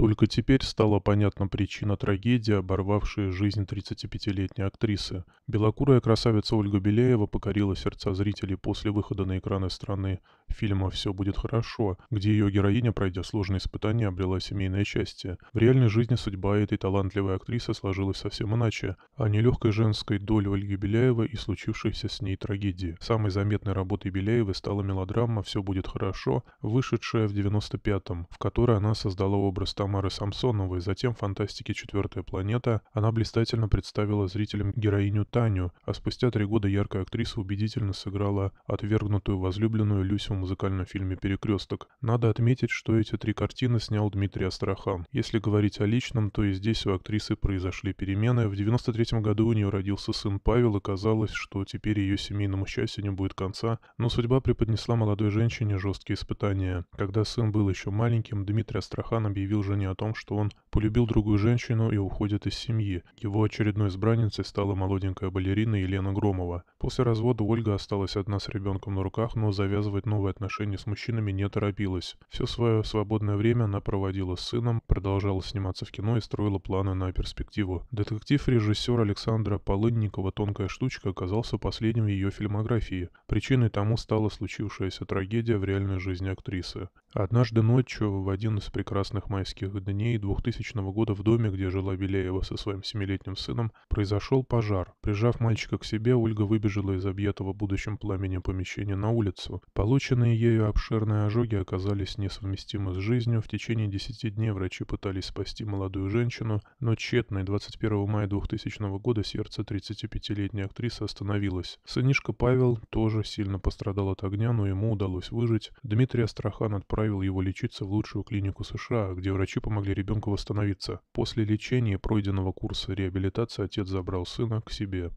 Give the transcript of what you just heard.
Только теперь стала понятна причина трагедии, оборвавшей жизнь 35-летней актрисы. Белокурая красавица Ольга Беляева покорила сердца зрителей после выхода на экраны страны фильма «Все будет хорошо», где ее героиня, пройдя сложные испытания, обрела семейное счастье. В реальной жизни судьба этой талантливой актрисы сложилась совсем иначе, а нелегкой женской долей Ольги Беляева и случившейся с ней трагедии. Самой заметной работой Беляевой стала мелодрама «Все будет хорошо», вышедшая в 95-м, в которой она создала образ Тамары Самсоновой, затем в фантастике «Четвертая планета» она блистательно представила зрителям героиню Таню, а спустя три года яркая актриса убедительно сыграла отвергнутую возлюбленную Люсю музыкальном фильме «Перекресток». Надо отметить, что эти три картины снял Дмитрий Астрахан. Если говорить о личном, то и здесь у актрисы произошли перемены. В 93 году у нее родился сын Павел, и казалось, что теперь ее семейному счастью не будет конца, но судьба преподнесла молодой женщине жесткие испытания. Когда сын был еще маленьким, Дмитрий Астраханов объявил жене о том, что он Полюбил другую женщину и уходит из семьи. Его очередной избранницей стала молоденькая балерина Елена Громова. После развода Ольга осталась одна с ребенком на руках, но завязывать новые отношения с мужчинами не торопилась. Все свое свободное время она проводила с сыном, продолжала сниматься в кино и строила планы на перспективу. Детектив-режиссер Александра Полынникова «Тонкая штучка» оказался последним в ее фильмографии. Причиной тому стала случившаяся трагедия в реальной жизни актрисы. Однажды ночью, в один из прекрасных майских дней 2000 года в доме, где жила Беляева со своим семилетним сыном, произошел пожар. Прижав мальчика к себе, Ольга выбежала из объятого будущим пламенем помещения на улицу. Полученные ею обширные ожоги оказались несовместимы с жизнью. В течение 10 дней врачи пытались спасти молодую женщину, но тщетно 21 мая 2000 года сердце 35-летней актрисы остановилось. Сынишка Павел тоже сильно пострадал от огня, но ему удалось выжить. Дмитрий Астрахан отправился отправил его лечиться в лучшую клинику США, где врачи помогли ребенку восстановиться. После лечения пройденного курса реабилитации отец забрал сына к себе.